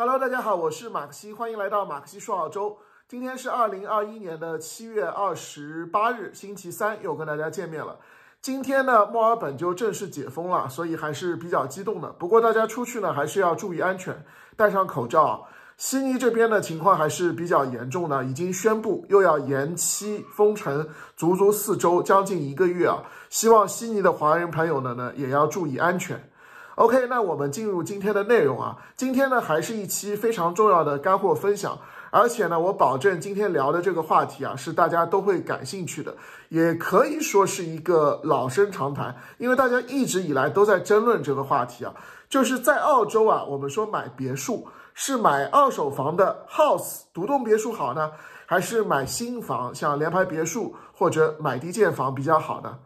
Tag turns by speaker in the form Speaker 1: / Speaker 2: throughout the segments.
Speaker 1: Hello，大家好，我是马克西，欢迎来到马克西说澳洲。今天是二零二一年的七月二十八日，星期三，又跟大家见面了。今天呢，墨尔本就正式解封了，所以还是比较激动的。不过大家出去呢，还是要注意安全，戴上口罩。悉尼这边的情况还是比较严重的，已经宣布又要延期封城，足足四周，将近一个月啊。希望悉尼的华人朋友呢，呢也要注意安全。OK，那我们进入今天的内容啊。今天呢，还是一期非常重要的干货分享，而且呢，我保证今天聊的这个话题啊，是大家都会感兴趣的，也可以说是一个老生常谈，因为大家一直以来都在争论这个话题啊。就是在澳洲啊，我们说买别墅是买二手房的 house 独栋别墅好呢，还是买新房像联排别墅或者买低建房比较好呢？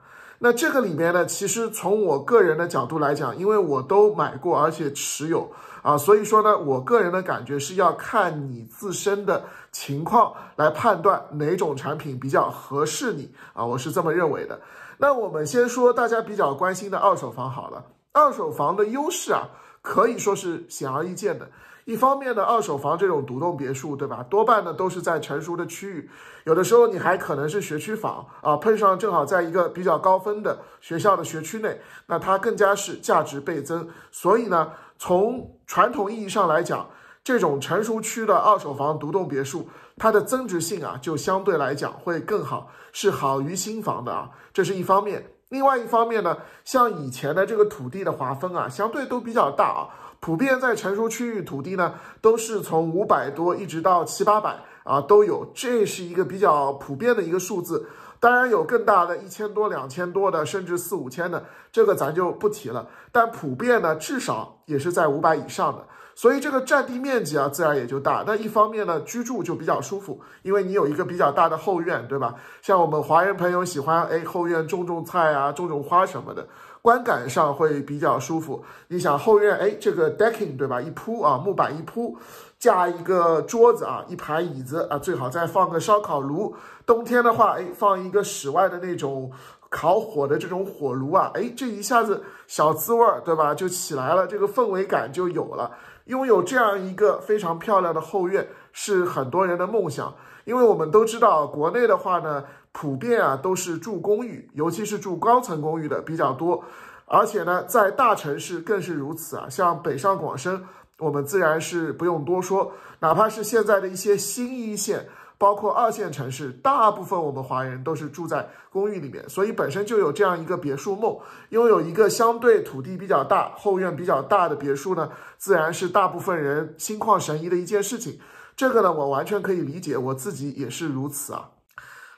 Speaker 1: 那这个里面呢，其实从我个人的角度来讲，因为我都买过而且持有啊，所以说呢，我个人的感觉是要看你自身的情况来判断哪种产品比较合适你啊，我是这么认为的。那我们先说大家比较关心的二手房好了，二手房的优势啊，可以说是显而易见的。一方面呢，二手房这种独栋别墅，对吧？多半呢都是在成熟的区域，有的时候你还可能是学区房啊，碰上正好在一个比较高分的学校的学区内，那它更加是价值倍增。所以呢，从传统意义上来讲，这种成熟区的二手房独栋别墅，它的增值性啊，就相对来讲会更好，是好于新房的啊。这是一方面。另外一方面呢，像以前的这个土地的划分啊，相对都比较大啊，普遍在成熟区域土地呢，都是从五百多一直到七八百啊都有，这是一个比较普遍的一个数字。当然有更大的一千多、两千多的，甚至四五千的，这个咱就不提了。但普遍呢，至少也是在五百以上的。所以这个占地面积啊，自然也就大。那一方面呢，居住就比较舒服，因为你有一个比较大的后院，对吧？像我们华人朋友喜欢，哎，后院种种菜啊，种种花什么的，观感上会比较舒服。你想后院，哎，这个 decking 对吧？一铺啊，木板一铺，架一个桌子啊，一排椅子啊，最好再放个烧烤炉。冬天的话，哎，放一个室外的那种烤火的这种火炉啊，哎，这一下子小滋味儿，对吧？就起来了，这个氛围感就有了。拥有这样一个非常漂亮的后院是很多人的梦想，因为我们都知道，国内的话呢，普遍啊都是住公寓，尤其是住高层公寓的比较多，而且呢，在大城市更是如此啊，像北上广深，我们自然是不用多说，哪怕是现在的一些新一线。包括二线城市，大部分我们华人都是住在公寓里面，所以本身就有这样一个别墅梦。拥有一个相对土地比较大、后院比较大的别墅呢，自然是大部分人心旷神怡的一件事情。这个呢，我完全可以理解，我自己也是如此啊。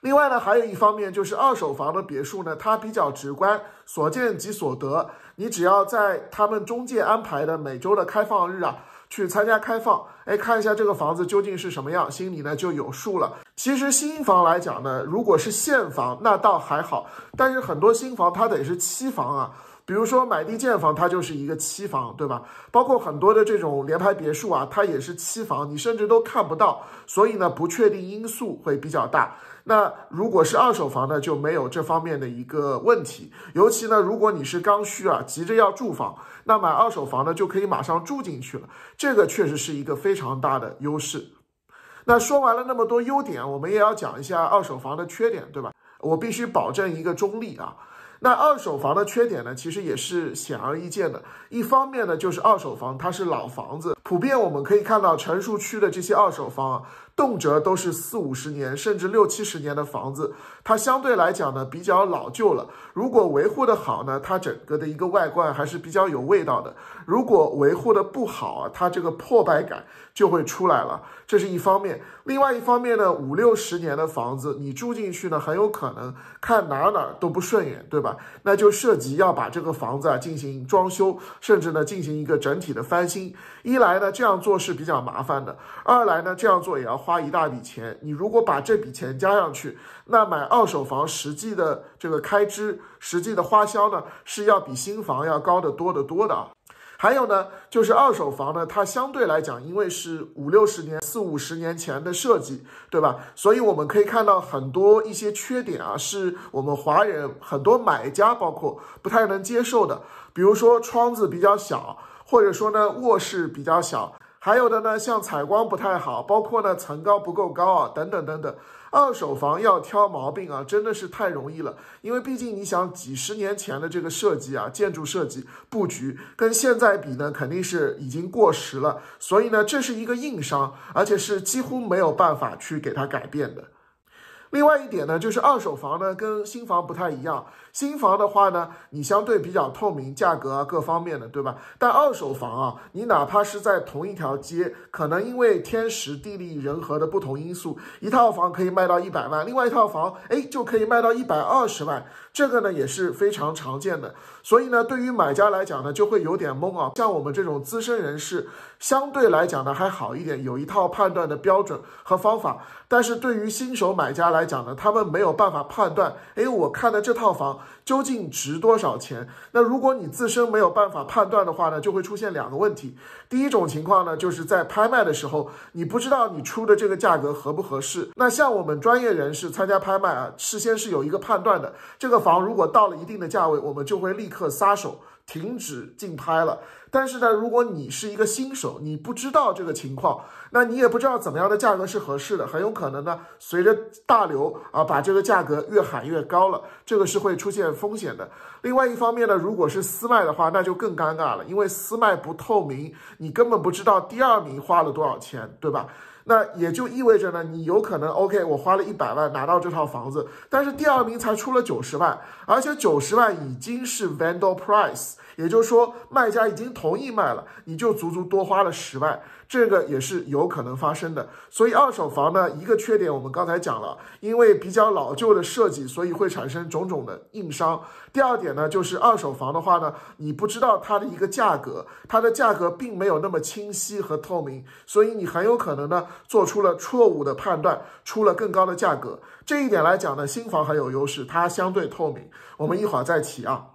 Speaker 1: 另外呢，还有一方面就是二手房的别墅呢，它比较直观，所见即所得。你只要在他们中介安排的每周的开放日啊，去参加开放，哎，看一下这个房子究竟是什么样，心里呢就有数了。其实新房来讲呢，如果是现房，那倒还好，但是很多新房它得是期房啊。比如说买地建房，它就是一个期房，对吧？包括很多的这种联排别墅啊，它也是期房，你甚至都看不到。所以呢，不确定因素会比较大。那如果是二手房呢，就没有这方面的一个问题。尤其呢，如果你是刚需啊，急着要住房，那买二手房呢，就可以马上住进去了。这个确实是一个非常大的优势。那说完了那么多优点，我们也要讲一下二手房的缺点，对吧？我必须保证一个中立啊。那二手房的缺点呢，其实也是显而易见的。一方面呢，就是二手房它是老房子，普遍我们可以看到成熟区的这些二手房，动辄都是四五十年，甚至六七十年的房子。它相对来讲呢比较老旧了，如果维护的好呢，它整个的一个外观还是比较有味道的；如果维护的不好，啊，它这个破败感就会出来了。这是一方面，另外一方面呢，五六十年的房子你住进去呢，很有可能看哪哪都不顺眼，对吧？那就涉及要把这个房子啊进行装修，甚至呢进行一个整体的翻新。一来呢这样做是比较麻烦的，二来呢这样做也要花一大笔钱。你如果把这笔钱加上去，那买。二手房实际的这个开支，实际的花销呢，是要比新房要高得多得多的。还有呢，就是二手房呢，它相对来讲，因为是五六十年、四五十年前的设计，对吧？所以我们可以看到很多一些缺点啊，是我们华人很多买家包括不太能接受的，比如说窗子比较小，或者说呢卧室比较小，还有的呢像采光不太好，包括呢层高不够高啊，等等等等。二手房要挑毛病啊，真的是太容易了，因为毕竟你想几十年前的这个设计啊，建筑设计布局跟现在比呢，肯定是已经过时了，所以呢，这是一个硬伤，而且是几乎没有办法去给它改变的。另外一点呢，就是二手房呢跟新房不太一样。新房的话呢，你相对比较透明，价格各方面的，对吧？但二手房啊，你哪怕是在同一条街，可能因为天时地利人和的不同因素，一套房可以卖到一百万，另外一套房，哎，就可以卖到一百二十万。这个呢也是非常常见的。所以呢，对于买家来讲呢，就会有点懵啊。像我们这种资深人士，相对来讲呢还好一点，有一套判断的标准和方法。但是对于新手买家来，讲呢，他们没有办法判断。哎，我看的这套房究竟值多少钱？那如果你自身没有办法判断的话呢，就会出现两个问题。第一种情况呢，就是在拍卖的时候，你不知道你出的这个价格合不合适。那像我们专业人士参加拍卖啊，事先是有一个判断的。这个房如果到了一定的价位，我们就会立刻撒手，停止竞拍了。但是呢，如果你是一个新手，你不知道这个情况，那你也不知道怎么样的价格是合适的，很有可能呢，随着大流啊，把这个价格越喊越高了，这个是会出现风险的。另外一方面呢，如果是私卖的话，那就更尴尬了，因为私卖不透明，你根本不知道第二名花了多少钱，对吧？那也就意味着呢，你有可能 OK，我花了一百万拿到这套房子，但是第二名才出了九十万，而且九十万已经是 vendor price，也就是说卖家已经同意卖了，你就足足多花了十万。这个也是有可能发生的，所以二手房呢，一个缺点我们刚才讲了，因为比较老旧的设计，所以会产生种种的硬伤。第二点呢，就是二手房的话呢，你不知道它的一个价格，它的价格并没有那么清晰和透明，所以你很有可能呢，做出了错误的判断，出了更高的价格。这一点来讲呢，新房很有优势，它相对透明。我们一会儿再提啊。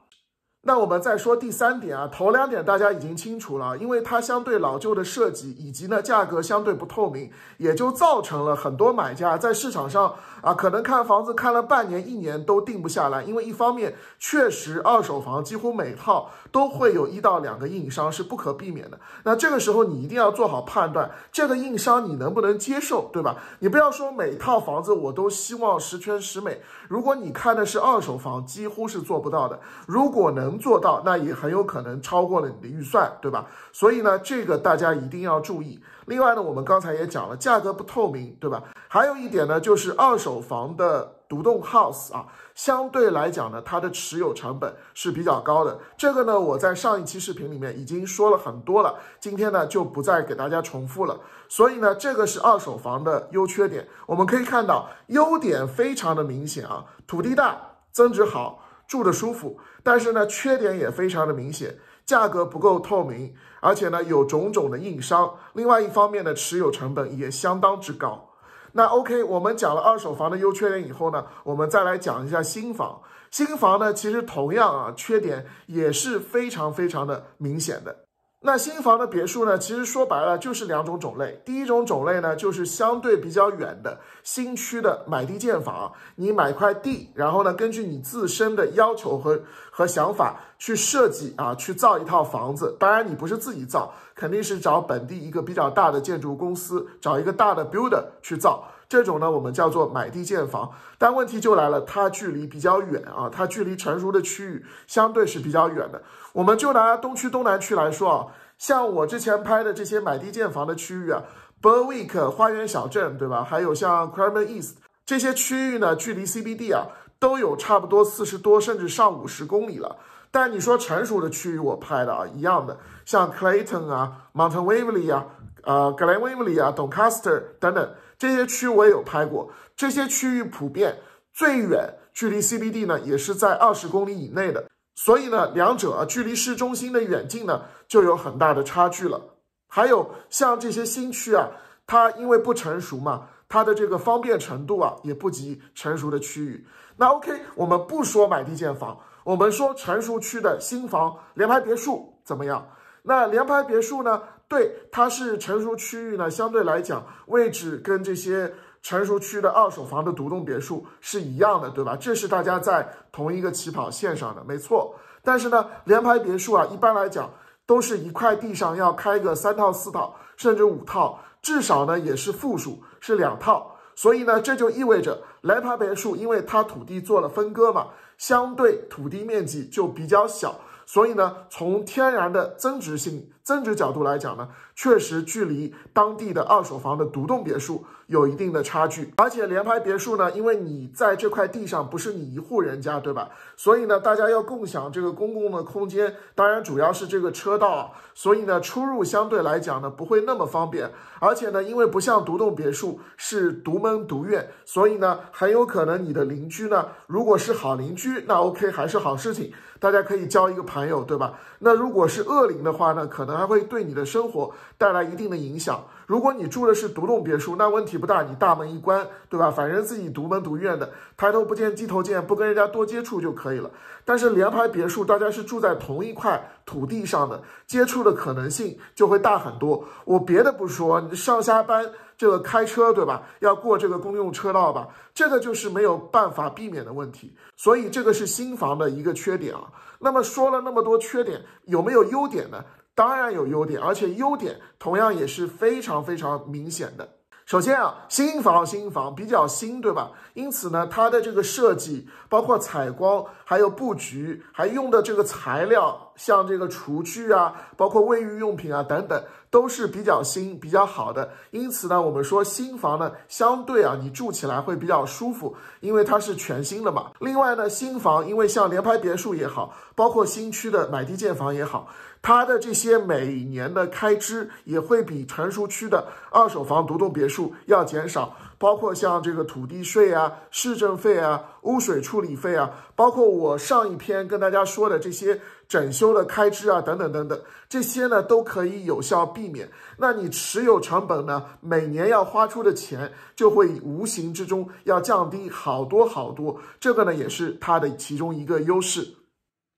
Speaker 1: 那我们再说第三点啊，头两点大家已经清楚了，因为它相对老旧的设计，以及呢价格相对不透明，也就造成了很多买家在市场上啊，可能看房子看了半年一年都定不下来，因为一方面确实二手房几乎每套都会有一到两个硬伤是不可避免的，那这个时候你一定要做好判断，这个硬伤你能不能接受，对吧？你不要说每套房子我都希望十全十美，如果你看的是二手房，几乎是做不到的，如果能。做到那也很有可能超过了你的预算，对吧？所以呢，这个大家一定要注意。另外呢，我们刚才也讲了，价格不透明，对吧？还有一点呢，就是二手房的独栋 house 啊，相对来讲呢，它的持有成本是比较高的。这个呢，我在上一期视频里面已经说了很多了，今天呢就不再给大家重复了。所以呢，这个是二手房的优缺点。我们可以看到，优点非常的明显啊，土地大，增值好。住着舒服，但是呢，缺点也非常的明显，价格不够透明，而且呢，有种种的硬伤。另外一方面呢，持有成本也相当之高。那 OK，我们讲了二手房的优缺点以后呢，我们再来讲一下新房。新房呢，其实同样啊，缺点也是非常非常的明显的。那新房的别墅呢？其实说白了就是两种种类。第一种种类呢，就是相对比较远的新区的买地建房。你买块地，然后呢，根据你自身的要求和和想法去设计啊，去造一套房子。当然，你不是自己造，肯定是找本地一个比较大的建筑公司，找一个大的 builder 去造。这种呢，我们叫做买地建房，但问题就来了，它距离比较远啊，它距离成熟的区域相对是比较远的。我们就拿东区、东南区来说啊，像我之前拍的这些买地建房的区域啊 b u r w i c k 花园小镇，对吧？还有像 c r a m e n East 这些区域呢，距离 CBD 啊，都有差不多四十多，甚至上五十公里了。但你说成熟的区域，我拍的啊，一样的，像 Clayton 啊、Mountain Waverly 啊、呃 g l e n Waverly 啊、Doncaster 等等。这些区我也有拍过，这些区域普遍最远距离 CBD 呢，也是在二十公里以内的，所以呢，两者距离市中心的远近呢，就有很大的差距了。还有像这些新区啊，它因为不成熟嘛，它的这个方便程度啊，也不及成熟的区域。那 OK，我们不说买地建房，我们说成熟区的新房联排别墅怎么样？那联排别墅呢？对，它是成熟区域呢，相对来讲位置跟这些成熟区的二手房的独栋别墅是一样的，对吧？这是大家在同一个起跑线上的，没错。但是呢，联排别墅啊，一般来讲都是一块地上要开个三套、四套，甚至五套，至少呢也是复数，是两套。所以呢，这就意味着联排别墅，因为它土地做了分割嘛，相对土地面积就比较小。所以呢，从天然的增值性增值角度来讲呢，确实距离当地的二手房的独栋别墅有一定的差距。而且联排别墅呢，因为你在这块地上不是你一户人家，对吧？所以呢，大家要共享这个公共的空间，当然主要是这个车道。所以呢，出入相对来讲呢，不会那么方便。而且呢，因为不像独栋别墅是独门独院，所以呢，很有可能你的邻居呢，如果是好邻居，那 OK 还是好事情。大家可以交一个朋友，对吧？那如果是恶灵的话呢，可能还会对你的生活带来一定的影响。如果你住的是独栋别墅，那问题不大，你大门一关，对吧？反正自己独门独院的，抬头不见低头见，不跟人家多接触就可以了。但是联排别墅，大家是住在同一块土地上的，接触的可能性就会大很多。我别的不说，上下班。这个开车对吧？要过这个公用车道吧，这个就是没有办法避免的问题，所以这个是新房的一个缺点啊。那么说了那么多缺点，有没有优点呢？当然有优点，而且优点同样也是非常非常明显的。首先啊，新房新房比较新，对吧？因此呢，它的这个设计，包括采光，还有布局，还用的这个材料，像这个厨具啊，包括卫浴用品啊等等，都是比较新、比较好的。因此呢，我们说新房呢，相对啊，你住起来会比较舒服，因为它是全新的嘛。另外呢，新房因为像联排别墅也好，包括新区的买地建房也好。它的这些每年的开支也会比成熟区的二手房独栋别墅要减少，包括像这个土地税啊、市政费啊、污水处理费啊，包括我上一篇跟大家说的这些整修的开支啊，等等等等，这些呢都可以有效避免。那你持有成本呢，每年要花出的钱就会无形之中要降低好多好多，这个呢也是它的其中一个优势。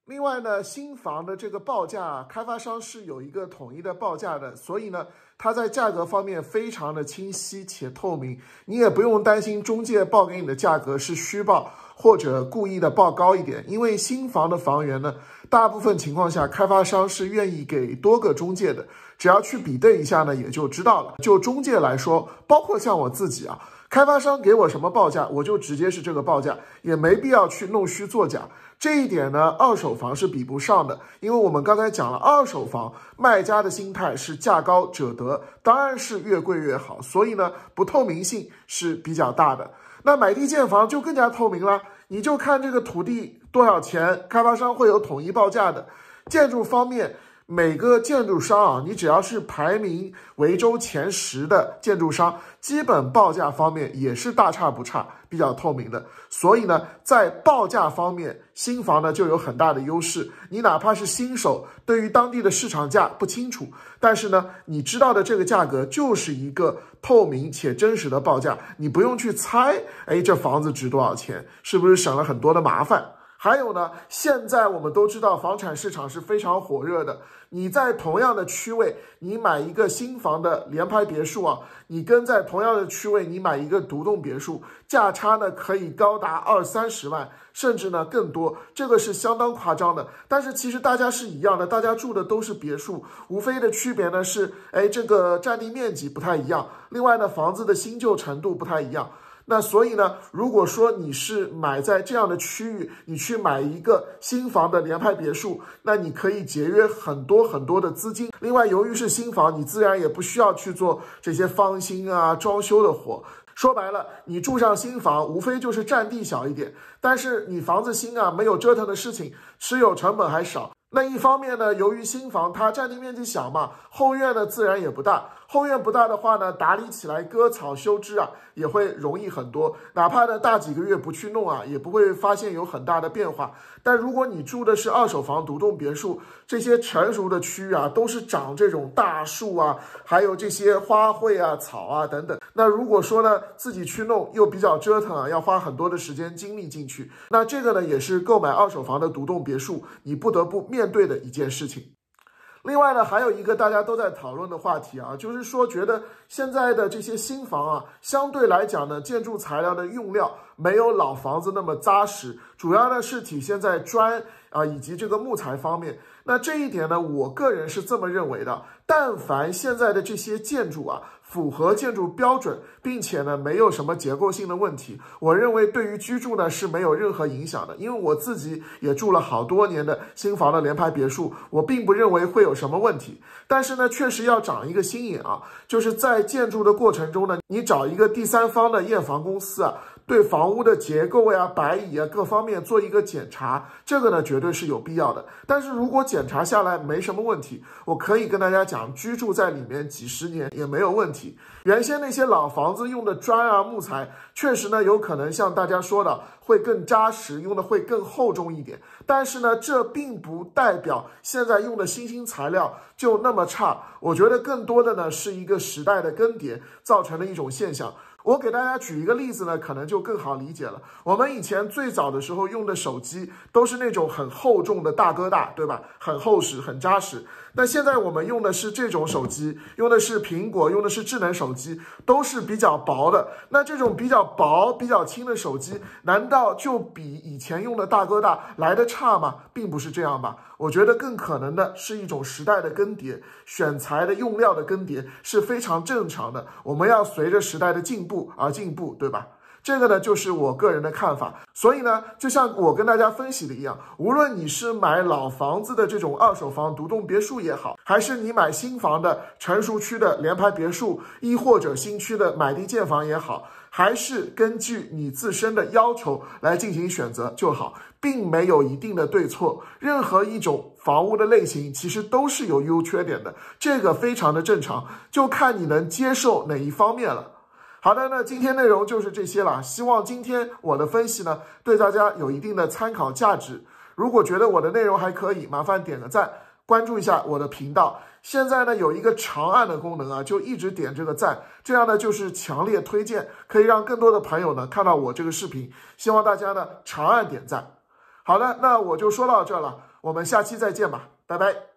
Speaker 1: 另外呢，新房的这个报价，啊，开发商是有一个统一的报价的，所以呢，它在价格方面非常的清晰且透明，你也不用担心中介报给你的价格是虚报或者故意的报高一点，因为新房的房源呢，大部分情况下开发商是愿意给多个中介的，只要去比对一下呢，也就知道了。就中介来说，包括像我自己啊，开发商给我什么报价，我就直接是这个报价，也没必要去弄虚作假。这一点呢，二手房是比不上的，因为我们刚才讲了，二手房卖家的心态是价高者得，当然是越贵越好，所以呢，不透明性是比较大的。那买地建房就更加透明了，你就看这个土地多少钱，开发商会有统一报价的，建筑方面。每个建筑商啊，你只要是排名维州前十的建筑商，基本报价方面也是大差不差，比较透明的。所以呢，在报价方面，新房呢就有很大的优势。你哪怕是新手，对于当地的市场价不清楚，但是呢，你知道的这个价格就是一个透明且真实的报价，你不用去猜，哎，这房子值多少钱，是不是省了很多的麻烦？还有呢，现在我们都知道房产市场是非常火热的。你在同样的区位，你买一个新房的联排别墅啊，你跟在同样的区位，你买一个独栋别墅，价差呢可以高达二三十万，甚至呢更多，这个是相当夸张的。但是其实大家是一样的，大家住的都是别墅，无非的区别呢是，哎，这个占地面积不太一样，另外呢房子的新旧程度不太一样。那所以呢？如果说你是买在这样的区域，你去买一个新房的联排别墅，那你可以节约很多很多的资金。另外，由于是新房，你自然也不需要去做这些方新啊、装修的活。说白了，你住上新房，无非就是占地小一点，但是你房子新啊，没有折腾的事情，持有成本还少。那一方面呢，由于新房它占地面积小嘛，后院呢自然也不大。后院不大的话呢，打理起来、割草、修枝啊，也会容易很多。哪怕呢大几个月不去弄啊，也不会发现有很大的变化。但如果你住的是二手房、独栋别墅，这些成熟的区域啊，都是长这种大树啊，还有这些花卉啊、草啊等等。那如果说呢自己去弄又比较折腾啊，要花很多的时间精力进去。那这个呢，也是购买二手房的独栋别墅，你不得不面。面对的一件事情。另外呢，还有一个大家都在讨论的话题啊，就是说，觉得现在的这些新房啊，相对来讲呢，建筑材料的用料。没有老房子那么扎实，主要呢是体现在砖啊以及这个木材方面。那这一点呢，我个人是这么认为的。但凡现在的这些建筑啊，符合建筑标准，并且呢没有什么结构性的问题，我认为对于居住呢是没有任何影响的。因为我自己也住了好多年的新房的联排别墅，我并不认为会有什么问题。但是呢，确实要长一个心眼啊，就是在建筑的过程中呢，你找一个第三方的验房公司啊。对房屋的结构呀、白蚁啊各方面做一个检查，这个呢绝对是有必要的。但是如果检查下来没什么问题，我可以跟大家讲，居住在里面几十年也没有问题。原先那些老房子用的砖啊、木材，确实呢有可能像大家说的会更扎实，用的会更厚重一点。但是呢，这并不代表现在用的新兴材料就那么差。我觉得更多的呢是一个时代的更迭造成的一种现象。我给大家举一个例子呢，可能就更好理解了。我们以前最早的时候用的手机都是那种很厚重的大哥大，对吧？很厚实、很扎实。那现在我们用的是这种手机，用的是苹果，用的是智能手机，都是比较薄的。那这种比较薄、比较轻的手机，难道就比以前用的大哥大来的差吗？并不是这样吧。我觉得更可能的是一种时代的更迭，选材的用料的更迭是非常正常的。我们要随着时代的进步。步而进步，对吧？这个呢，就是我个人的看法。所以呢，就像我跟大家分析的一样，无论你是买老房子的这种二手房独栋别墅也好，还是你买新房的成熟区的联排别墅，亦或者新区的买地建房也好，还是根据你自身的要求来进行选择就好，并没有一定的对错。任何一种房屋的类型，其实都是有优缺点的，这个非常的正常，就看你能接受哪一方面了。好的，那今天内容就是这些了。希望今天我的分析呢，对大家有一定的参考价值。如果觉得我的内容还可以，麻烦点个赞，关注一下我的频道。现在呢，有一个长按的功能啊，就一直点这个赞，这样呢就是强烈推荐，可以让更多的朋友呢看到我这个视频。希望大家呢长按点赞。好的，那我就说到这了，我们下期再见吧，拜拜。